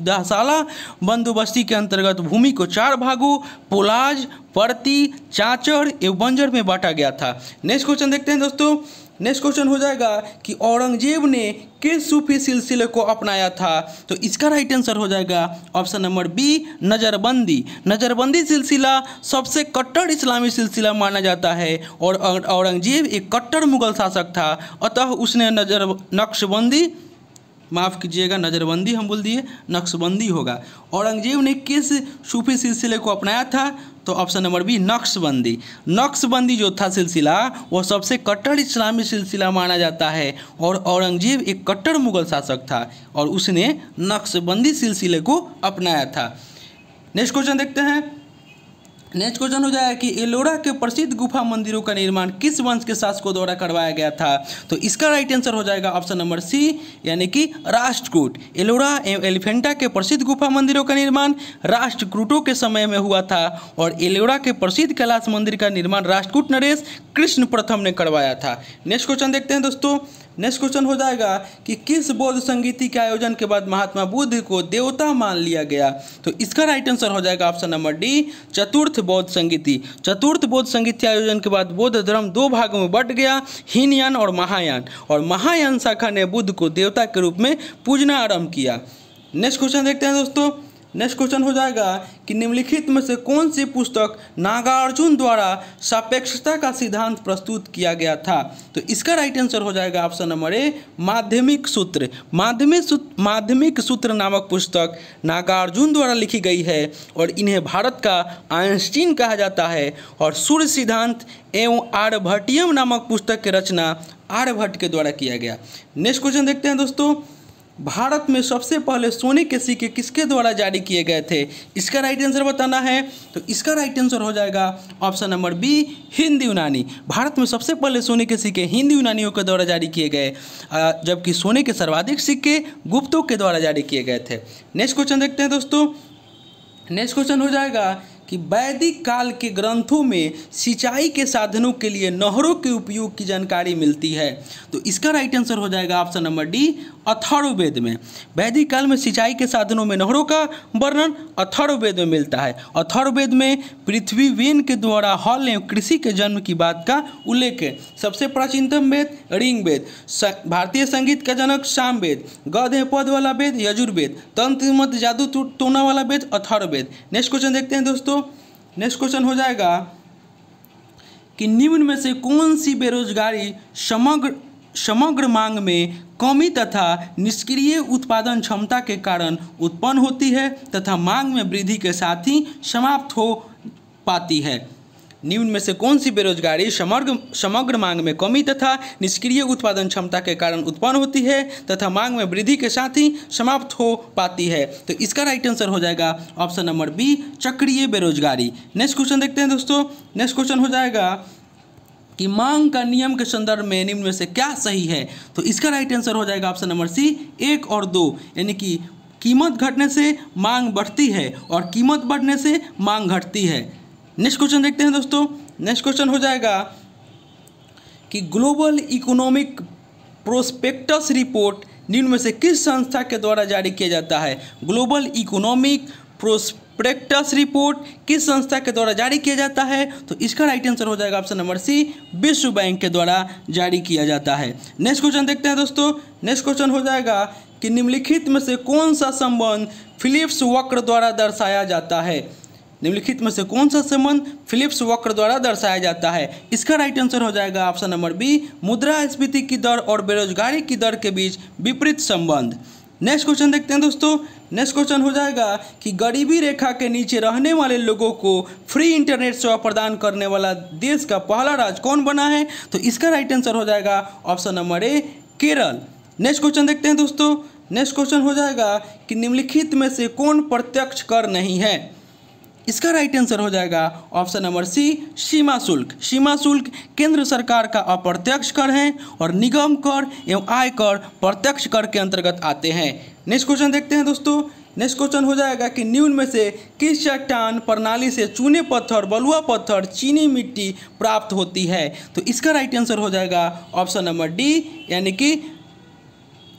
Speaker 1: दहसाला बंदोबस्ती के अंतर्गत भूमि को चार भागों पोलाज परती चाचड़ एवं बंजर में बांटा गया था नेक्स्ट क्वेश्चन देखते हैं दोस्तों नेक्स्ट क्वेश्चन हो जाएगा कि औरंगजेब ने किस सूफी सिलसिले को अपनाया था तो इसका राइट आंसर हो जाएगा ऑप्शन नंबर बी नज़रबंदी नज़रबंदी सिलसिला सबसे कट्टर इस्लामी सिलसिला माना जाता है और औरंगजेब एक कट्टर मुगल शासक था अतः उसने नजर नक्शबंदी माफ़ कीजिएगा नज़रबंदी हम बोल दिए नक्शबंदी होगा औरंगजेब ने किस सूफी सिलसिले को अपनाया था तो option number B Naqshbandi Naqshbandi जो था सिलसिला वह सबसे कट्टर इस्लामी सिलसिला माना जाता है और औरंगजेब एक कट्टर मुगल शासक था और उसने नक्शबंदी सिलसिले को अपनाया था नेक्स्ट क्वेश्चन देखते हैं नेक्स्ट क्वेश्चन हो जाएगा कि एलोरा के प्रसिद्ध गुफा मंदिरों का निर्माण किस वंश के शासकों द्वारा करवाया गया था तो इसका राइट आंसर हो जाएगा ऑप्शन नंबर सी यानी कि राष्ट्रकूट एलोरा एवं एलिफेंटा के प्रसिद्ध गुफा मंदिरों का निर्माण राष्ट्रकूटों के समय में हुआ था और एलोरा के प्रसिद्ध कैलाश मंदिर का निर्माण राष्ट्रकूट नरेश कृष्ण प्रथम ने करवाया था नेक्स्ट क्वेश्चन देखते हैं दोस्तों नेक्स्ट क्वेश्चन हो जाएगा कि किस बौद्ध संगीति के आयोजन के बाद महात्मा बुद्ध को देवता मान लिया गया तो इसका राइट आंसर हो जाएगा ऑप्शन नंबर डी चतुर्थ बौद्ध संगीति चतुर्थ बौद्ध संगीति आयोजन के बाद बौद्ध धर्म दो भागों में बट गया हीनयान और महायान और महायान शाखा ने बुद्ध को देवता के रूप में पूजना आरंभ किया नेक्स्ट क्वेश्चन देखते हैं दोस्तों नेक्स्ट क्वेश्चन हो जाएगा कि निम्नलिखित में से कौन सी पुस्तक नागार्जुन द्वारा सापेक्षता का सिद्धांत प्रस्तुत किया गया था तो इसका राइट आंसर हो जाएगा ऑप्शन नंबर ए माध्यमिक सूत्र माध्यमिक सूत्र माध्यमिक सूत्र नामक पुस्तक नागार्जुन द्वारा लिखी गई है और इन्हें भारत का आइंस्टीन कहा जाता है और सूर्य सिद्धांत एवं आर्यभट्टियम नामक पुस्तक की रचना आर्यभट्ट के द्वारा किया गया नेक्स्ट क्वेश्चन देखते हैं दोस्तों भारत में सबसे पहले सोने के सिक्के किसके द्वारा जारी किए गए थे इसका राइट आंसर बताना है तो इसका राइट आंसर हो जाएगा ऑप्शन नंबर बी हिंद यूनानी भारत में सबसे पहले सोने के सिक्के हिंद यूनानियों के द्वारा जारी किए गए जबकि सोने के सर्वाधिक सिक्के गुप्तों के द्वारा जारी किए गए थे नेक्स्ट क्वेश्चन देखते हैं दोस्तों नेक्स्ट क्वेश्चन हो जाएगा कि वैदिक काल के ग्रंथों में सिंचाई के साधनों के लिए नहरों के उपयोग की जानकारी मिलती है तो इसका राइट आंसर हो जाएगा ऑप्शन नंबर डी अथर्ववेद में वैदिक काल में सिंचाई के साधनों में नहरों का वर्णन अथर्ववेद में मिलता है अथर्ववेद में पृथ्वी वेन के द्वारा हल एवं कृषि के जन्म की बात का उल्लेख है सबसे प्राचीनतम वेद रिंग वेद भारतीय संगीत का जनक शाम वेद गद पद वाला वेद यजुर्वेद तंत्र मत जादू तो, टोना वाला वेद अथर्ववेद नेक्स्ट क्वेश्चन देखते हैं दोस्तों नेक्स्ट क्वेश्चन हो जाएगा कि निम्न में से कौन सी बेरोजगारी समग्र समग्र मांग में कमी तथा निष्क्रिय उत्पादन क्षमता के कारण उत्पन्न होती है तथा मांग में वृद्धि के साथ ही समाप्त हो पाती है निम्न में से कौन सी बेरोजगारी समग्र समग्र मांग में कमी तथा निष्क्रिय उत्पादन क्षमता के कारण उत्पन्न होती है तथा मांग में वृद्धि के साथ ही समाप्त हो पाती है तो इसका राइट आंसर हो जाएगा ऑप्शन नंबर बी चक्रीय बेरोजगारी नेक्स्ट क्वेश्चन देखते हैं दोस्तों नेक्स्ट क्वेश्चन हो जाएगा कि मांग का नियम के संदर्भ में निम्न में से क्या सही है तो इसका राइट आंसर हो जाएगा ऑप्शन नंबर सी एक और दो यानी कि कीमत घटने से मांग बढ़ती है और कीमत बढ़ने से मांग घटती है नेक्स्ट क्वेश्चन देखते हैं दोस्तों नेक्स्ट क्वेश्चन हो जाएगा कि ग्लोबल इकोनॉमिक प्रोस्पेक्टस रिपोर्ट निम्न में से किस संस्था के द्वारा जारी किया जाता है global economic prospect practice report किस संस्था के द्वारा जारी किया जाता है तो इसका राइट आंसर हो जाएगा ऑप्शन नंबर सी विश्व बैंक के द्वारा जारी किया जाता है नेक्स्ट क्वेश्चन देखते हैं दोस्तों नेक्स्ट क्वेश्चन हो जाएगा कि निम्नलिखित में से कौन सा संबंध फिलिप्स वक्र द्वारा दर्शाया जाता है निम्नलिखित में से कौन सा संबंध फिलिप्स वक्र द्वारा दर्शाया जाता है इसका राइट आंसर हो जाएगा ऑप्शन नंबर बी मुद्रा स्फीति की दर और बेरोजगारी की दर के बीच विपरीत संबंध नेक्स्ट क्वेश्चन देखते हैं दोस्तों नेक्स्ट क्वेश्चन हो जाएगा कि गरीबी रेखा के नीचे रहने वाले लोगों को फ्री इंटरनेट सेवा प्रदान करने वाला देश का पहला राज्य कौन बना है तो इसका राइट आंसर हो जाएगा option number A Kerala next question देखते हैं दोस्तों नेक्स्ट क्वेश्चन हो जाएगा कि निम्नलिखित में से कौन प्रत्यक्ष कर नहीं है इसका राइट आंसर हो जाएगा ऑप्शन नंबर सी सीमा शुल्क सीमा शुल्क केंद्र सरकार का अप्रत्यक्ष कर है और निगम कर एवं आय कर प्रत्यक्ष कर के अंतर्गत आते हैं नेक्स्ट क्वेश्चन देखते हैं दोस्तों नेक्स्ट क्वेश्चन हो जाएगा कि न्यून में से किस चट्टान प्रणाली से चूने पत्थर बलुआ पत्थर चीनी मिट्टी प्राप्त होती है तो इसका राइट आंसर हो जाएगा ऑप्शन नंबर डी यानी कि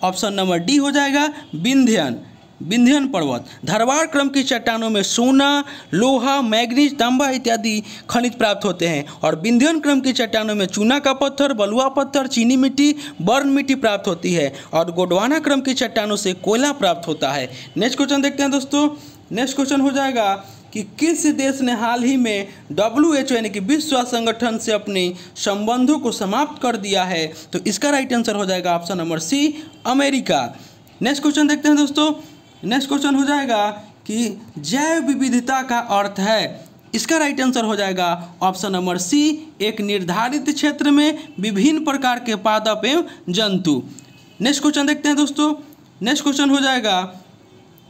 Speaker 1: ऑप्शन नंबर डी हो जाएगा विंध्यन विंध्यन पर्वत धरवार क्रम की चट्टानों में सोना लोहा मैग्नीज तांबा इत्यादि खनिज प्राप्त होते हैं और विंध्यन क्रम की चट्टानों में चूना का पत्थर बलुआ पत्थर चीनी मिट्टी बर्न मिट्टी प्राप्त होती है और गोडवाना क्रम की चट्टानों से कोयला प्राप्त होता है नेक्स्ट क्वेश्चन देखते हैं दोस्तों नेक्स्ट क्वेश्चन हो जाएगा कि किस देश ने हाल ही में डब्ल्यू एच ओ यानी कि विश्व स्वास्थ्य संगठन से अपने संबंधों को समाप्त कर दिया है तो इसका राइट आंसर हो जाएगा option number C America next question देखते हैं दोस्तों नेक्स्ट क्वेश्चन हो जाएगा कि जैव विविधता का अर्थ है इसका राइट आंसर हो जाएगा ऑप्शन नंबर सी एक निर्धारित क्षेत्र में विभिन्न प्रकार के पादप एवं जंतु नेक्स्ट क्वेश्चन देखते हैं दोस्तों नेक्स्ट क्वेश्चन हो जाएगा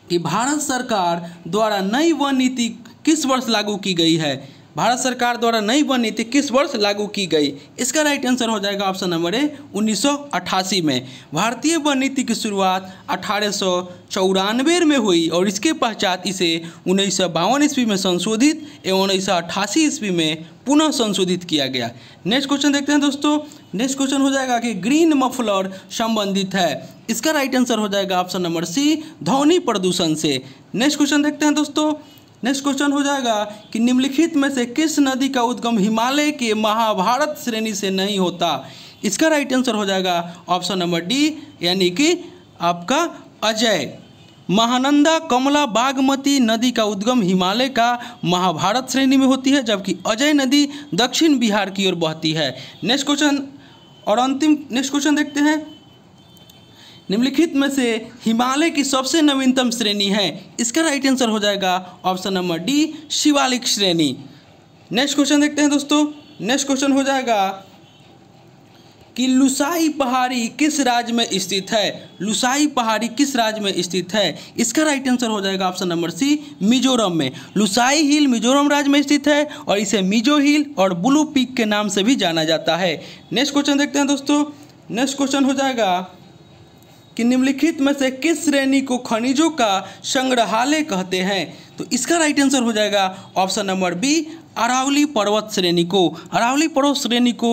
Speaker 1: कि भारत सरकार द्वारा नई वन नीति किस वर्ष लागू की गई है भारत सरकार द्वारा नई वन नीति किस वर्ष लागू की गई इसका राइट आंसर हो जाएगा ऑप्शन नंबर ए 1988 में भारतीय वन नीति की शुरुआत अठारह में हुई और इसके पश्चात इसे उन्नीस ईस्वी में संशोधित एवं उन्नीस ईस्वी में पुनः संशोधित किया गया नेक्स्ट क्वेश्चन देखते हैं दोस्तों नेक्स्ट क्वेश्चन हो जाएगा कि ग्रीन मफलर संबंधित है इसका राइट आंसर हो जाएगा ऑप्शन नंबर सी ध्वनि प्रदूषण से नेक्स्ट क्वेश्चन देखते हैं दोस्तों नेक्स्ट क्वेश्चन हो जाएगा कि निम्नलिखित में से किस नदी का उद्गम हिमालय के महाभारत श्रेणी से नहीं होता इसका राइट आंसर हो जाएगा ऑप्शन नंबर डी यानी कि आपका अजय महानंदा कमला बागमती नदी का उद्गम हिमालय का महाभारत श्रेणी में होती है जबकि अजय नदी दक्षिण बिहार की ओर बहती है नेक्स्ट क्वेश्चन और अंतिम नेक्स्ट क्वेश्चन देखते हैं निम्नलिखित में से हिमालय की सबसे नवीनतम श्रेणी है इसका राइट आंसर हो जाएगा ऑप्शन नंबर डी शिवालिक श्रेणी नेक्स्ट क्वेश्चन देखते हैं दोस्तों नेक्स्ट क्वेश्चन हो जाएगा कि लुसाई पहाड़ी किस राज्य में स्थित है लुसाई पहाड़ी किस राज्य में स्थित है इसका राइट आंसर हो जाएगा ऑप्शन नंबर सी मिजोरम में लुसाई हिल मिजोरम राज्य में स्थित है और इसे मिजो हिल और ब्लू पीक के नाम से भी जाना जाता है नेक्स्ट क्वेश्चन देखते हैं दोस्तों नेक्स्ट क्वेश्चन हो जाएगा कि निम्नलिखित में से किस श्रेणी को खनिजों का संग्रहालय कहते हैं तो इसका राइट आंसर हो जाएगा ऑप्शन नंबर बी अरावली पर्वत श्रेणी को अरावली पर्वत श्रेणी को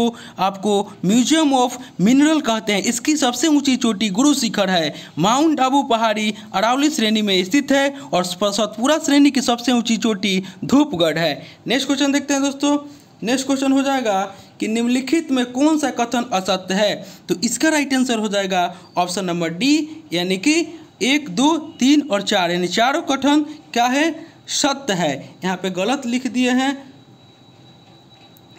Speaker 1: आपको म्यूजियम ऑफ मिनरल कहते हैं इसकी सबसे ऊंची चोटी गुरु शिखर है माउंट आबू पहाड़ी अरावली श्रेणी में स्थित है और सतपुरा श्रेणी की सबसे ऊंची चोटी धूपगढ़ है नेक्स्ट क्वेश्चन देखते हैं दोस्तों नेक्स्ट क्वेश्चन हो जाएगा कि निम्नलिखित में कौन सा कथन असत्य है तो इसका राइट आंसर हो जाएगा ऑप्शन नंबर डी यानी कि एक दो तीन और चार यानी चारों कथन क्या है सत्य है यहाँ पे गलत लिख दिए हैं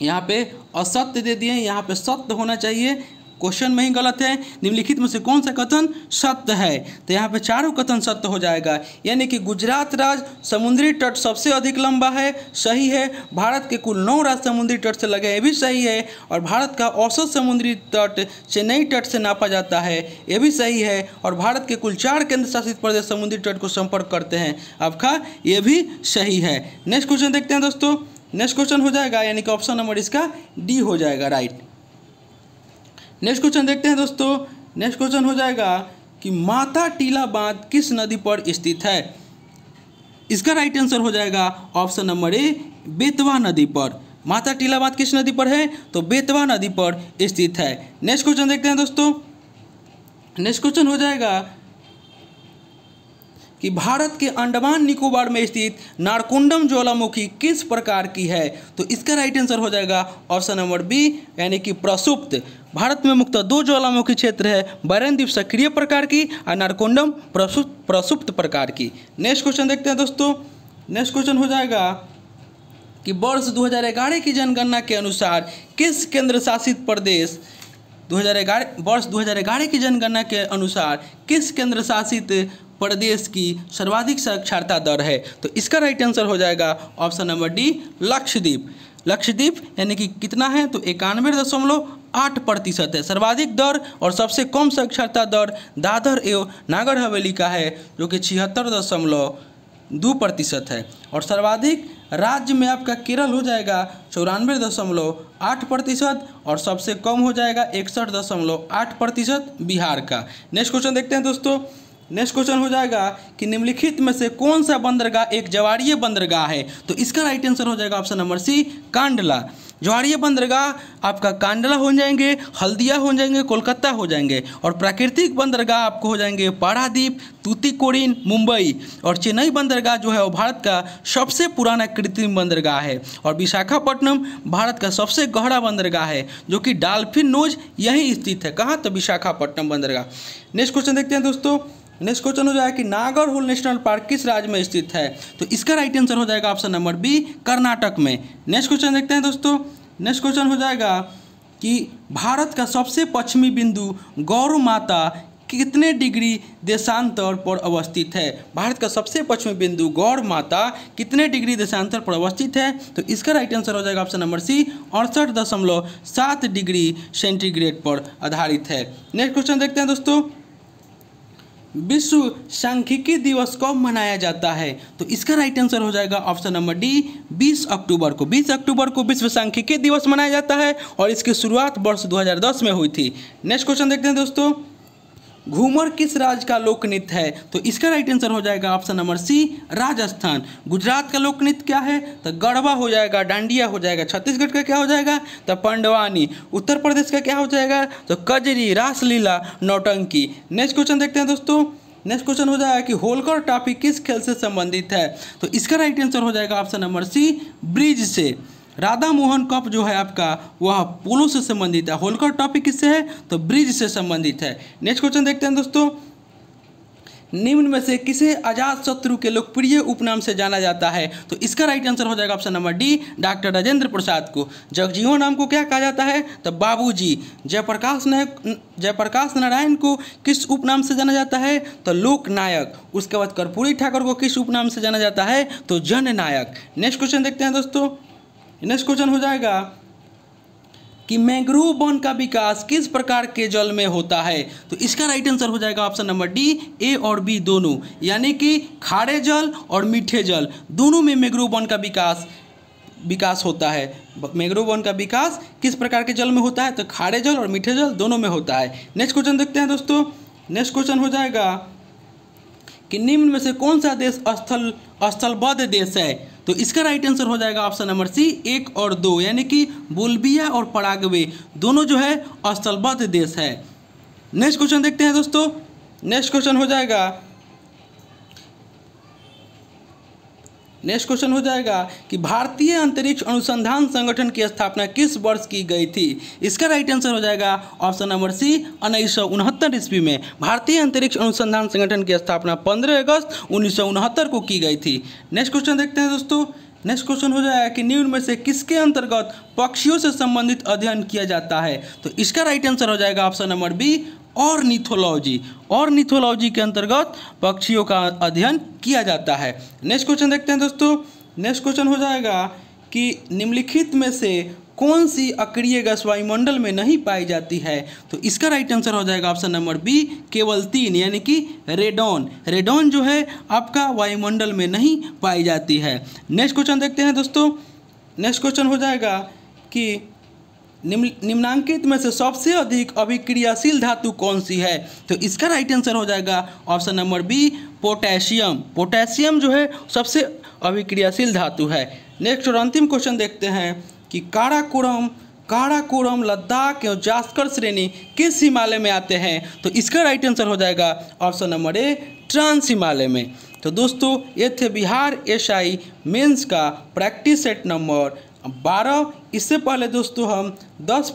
Speaker 1: यहाँ पे असत्य दे दिए यहाँ पे सत्य होना चाहिए क्वेश्चन में ही गलत है निम्नलिखित में से कौन सा कथन सत्य है तो यहाँ पे चारों कथन सत्य हो जाएगा यानी कि गुजरात राज्य समुद्री तट सबसे अधिक लंबा है सही है भारत के कुल नौ राज्य समुद्री तट से लगे ये भी सही है और भारत का औसत समुद्री तट चेन्नई तट से नापा जाता है ये भी सही है और भारत के कुल चार केंद्र शासित प्रदेश समुद्री तट को संपर्क करते हैं आपका ये भी सही है नेक्स्ट क्वेश्चन देखते हैं दोस्तों नेक्स्ट क्वेश्चन हो जाएगा यानी कि ऑप्शन नंबर इसका डी हो जाएगा राइट नेक्स्ट क्वेश्चन देखते हैं दोस्तों नेक्स्ट क्वेश्चन हो जाएगा कि माता टीला बांध किस नदी पर स्थित है इसका राइट आंसर हो जाएगा ऑप्शन नंबर ए बेतवा नदी पर माता टीला बांध किस नदी पर है तो बेतवा नदी पर स्थित है नेक्स्ट क्वेश्चन देखते हैं दोस्तों नेक्स्ट क्वेश्चन हो जाएगा कि भारत के अंडमान निकोबार में स्थित नारकुंडम ज्वालामुखी किस प्रकार की है तो इसका राइट आंसर हो जाएगा ऑप्शन नंबर बी यानी कि प्रसुप्त भारत में मुख्यतः दो ज्वालामुखी क्षेत्र है द्वीप सक्रिय प्रकार की और नारकुंडम प्रसुप्त प्रसुप्त प्रकार की नेक्स्ट क्वेश्चन देखते हैं दोस्तों नेक्स्ट क्वेश्चन हो जाएगा कि वर्ष ग्यारह की जनगणना के अनुसार किस केंद्र शासित प्रदेश ग्यारह वर्ष ग्यारह की जनगणना के अनुसार किस केंद्र शासित प्रदेश की सर्वाधिक साक्षरता दर है तो इसका राइट आंसर हो जाएगा option number D Lakshadweep Lakshadweep यानी कि कितना है तो इक्यानवे दशमलव आठ प्रतिशत है सर्वाधिक दर और सबसे कम साक्षरता दर दादर एवं नागर हवेली का है जो कि छिहत्तर दशमलव दो प्रतिशत है और सर्वाधिक राज्य में आपका केरल हो जाएगा चौरानवे दशमलव आठ प्रतिशत और सबसे कम हो जाएगा इकसठ दशमलव आठ प्रतिशत बिहार का नेक्स्ट क्वेश्चन देखते हैं दोस्तों नेक्स्ट क्वेश्चन हो जाएगा कि निम्नलिखित में से कौन सा बंदरगाह एक जवारीय बंदरगाह है तो इसका राइट आंसर हो जाएगा ऑप्शन नंबर सी कांडला ज्वारीय बंदरगाह आपका कांडला हो जाएंगे हल्दिया हो जाएंगे कोलकाता हो जाएंगे और प्राकृतिक बंदरगाह आपको हो जाएंगे पारादीप तूतीकोरिन मुंबई और चेन्नई बंदरगाह जो है वो भारत का सबसे पुराना कृत्रिम बंदरगाह है और विशाखापट्टनम भारत का सबसे गहरा बंदरगाह है जो कि डाल्फिन नोज यहीं स्थित है कहाँ तो विशाखापट्टनम बंदरगाह नेक्स्ट क्वेश्चन देखते हैं दोस्तों नेक्स्ट क्वेश्चन हो जाएगा कि नागर होल नेशनल पार्क किस राज्य में स्थित है तो इसका राइट आंसर हो जाएगा ऑप्शन नंबर बी कर्नाटक में नेक्स्ट क्वेश्चन देखते हैं दोस्तों नेक्स्ट क्वेश्चन हो जाएगा कि भारत का सबसे पश्चिमी बिंदु गौरव माता कितने डिग्री देशांतर पर अवस्थित है भारत का सबसे पश्चिमी बिंदु गौर माता कितने डिग्री देशांतर पर अवस्थित है तो इसका राइट आंसर हो जाएगा ऑप्शन नंबर सी अड़सठ दशमलव सात डिग्री सेंटीग्रेड पर आधारित है नेक्स्ट क्वेश्चन देखते हैं दोस्तों विश्व सांख्यिकी दिवस कब मनाया जाता है तो इसका राइट आंसर हो जाएगा ऑप्शन नंबर डी 20 अक्टूबर को 20 अक्टूबर को विश्व सांख्यिकी दिवस मनाया जाता है और इसकी शुरुआत वर्ष 2010 में हुई थी नेक्स्ट क्वेश्चन देखते हैं दोस्तों घूमर किस राज्य का लोकनृत्य है तो इसका राइट आंसर हो जाएगा option number C Rajasthan Gujarat का लोकनृत्य क्या है तो गढ़वा हो जाएगा डांडिया हो जाएगा छत्तीसगढ़ का क्या हो जाएगा तो पंडवानी उत्तर प्रदेश का क्या हो जाएगा तो कजरी रासलीला नौटंकी नेक्स्ट क्वेश्चन देखते हैं दोस्तों नेक्स्ट क्वेश्चन हो जाएगा कि होलकर टॉपिक किस खेल से संबंधित है तो इसका राइट आंसर हो जाएगा ऑप्शन नंबर सी ब्रिज से राधा मोहन कप जो है आपका वह पुलों से संबंधित है होलकर टॉपिक किससे है तो ब्रिज से संबंधित है नेक्स्ट क्वेश्चन देखते हैं दोस्तों निम्न में से किसे अजात शत्रु के लोकप्रिय उपनाम से जाना जाता है तो इसका राइट आंसर हो जाएगा option number D doctor Rajendra Prasad को जगजीवन नाम को क्या कहा जाता है तो बाबूजी जयप्रकाश नायक जयप्रकाश नारायण को किस उपनाम से जाना जाता है तो लोकनायक उसके बाद कर्पूरी ठाकुर को किस उपनाम से जाना जाता है तो जन नेक्स्ट क्वेश्चन देखते हैं दोस्तों नेक्स्ट क्वेश्चन हो जाएगा कि मैंग्रोव वन का विकास किस प्रकार के जल में होता है तो इसका राइट आंसर हो जाएगा ऑप्शन नंबर डी ए और बी दोनों यानी कि खारे जल और मीठे जल दोनों में मैंग्रोव वन का विकास विकास होता है मैंग्रोव वन का विकास किस प्रकार के जल में होता है तो खारे जल और मीठे जल दोनों में होता है नेक्स्ट क्वेश्चन देखते हैं दोस्तों नेक्स्ट क्वेश्चन हो जाएगा कि निम्न में से कौन सा देश स्थल स्थलबद्ध देश है तो इसका राइट आंसर हो जाएगा ऑप्शन नंबर सी एक और दो यानी कि बोलबिया और परागवे दोनों जो है स्थलबद्ध देश है नेक्स्ट क्वेश्चन देखते हैं दोस्तों नेक्स्ट क्वेश्चन हो जाएगा नेक्स्ट क्वेश्चन हो जाएगा कि भारतीय अंतरिक्ष अनुसंधान संगठन की स्थापना किस वर्ष की गई थी इसका राइट आंसर हो जाएगा ऑप्शन नंबर सी उन्नीस सौ उनहत्तर ईस्वी में भारतीय अंतरिक्ष अनुसंधान संगठन की स्थापना 15 अगस्त उन्नीस को की गई थी नेक्स्ट क्वेश्चन देखते हैं दोस्तों नेक्स्ट क्वेश्चन हो जाएगा कि निम्न में से किसके अंतर्गत पक्षियों से संबंधित अध्ययन किया जाता है तो इसका राइट आंसर हो जाएगा ऑप्शन नंबर बी और नीथोलॉजी और के अंतर्गत पक्षियों का अध्ययन किया जाता है नेक्स्ट क्वेश्चन देखते हैं दोस्तों नेक्स्ट क्वेश्चन हो जाएगा कि निम्नलिखित में से कौन सी अक्रिय गैस वायुमंडल में नहीं पाई जाती है तो इसका राइट आंसर हो जाएगा ऑप्शन नंबर बी केवल तीन यानी कि रेडॉन रेडॉन जो है आपका वायुमंडल में नहीं पाई जाती है नेक्स्ट क्वेश्चन देखते हैं दोस्तों नेक्स्ट क्वेश्चन हो जाएगा कि निम्न निम्नांकित में से सबसे अधिक अभिक्रियाशील धातु कौन सी है तो इसका राइट आंसर हो जाएगा option number B potassium potassium जो है सबसे अभिक्रियाशील धातु है नेक्स्ट और अंतिम क्वेश्चन देखते हैं कि काराकोरम काराकोरम लद्दाख एवं जास्कर श्रेणी किस हिमालय में आते हैं तो इसका राइट आंसर हो जाएगा option number A trans Himalaya में तो दोस्तों ये थे बिहार एशियाई मेंस का प्रैक्टिस सेट नंबर बारह इससे पहले दोस्तों हम दस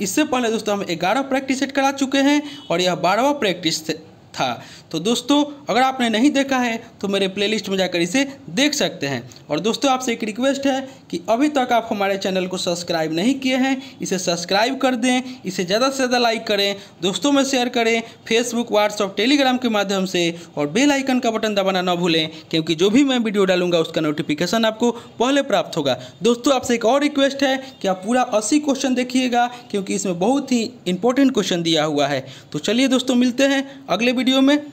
Speaker 1: इससे पहले दोस्तों हम ग्यारह प्रैक्टिस सेट करा चुके हैं और यह बारहवा प्रैक्टिस था तो दोस्तों अगर आपने नहीं देखा है तो मेरे प्लेलिस्ट में जाकर इसे देख सकते हैं और दोस्तों आपसे एक रिक्वेस्ट है कि अभी तक आप हमारे चैनल को सब्सक्राइब नहीं किए हैं इसे सब्सक्राइब कर दें इसे ज़्यादा से ज़्यादा लाइक करें दोस्तों में शेयर करें फेसबुक व्हाट्सअप टेलीग्राम के माध्यम से और बेल आइकन का बटन दबाना ना भूलें क्योंकि जो भी मैं वीडियो डालूंगा उसका नोटिफिकेशन आपको पहले प्राप्त होगा दोस्तों आपसे एक और रिक्वेस्ट है कि आप पूरा अस्सी क्वेश्चन देखिएगा क्योंकि इसमें बहुत ही इंपॉर्टेंट क्वेश्चन दिया हुआ है तो चलिए दोस्तों मिलते हैं अगले वीडियो में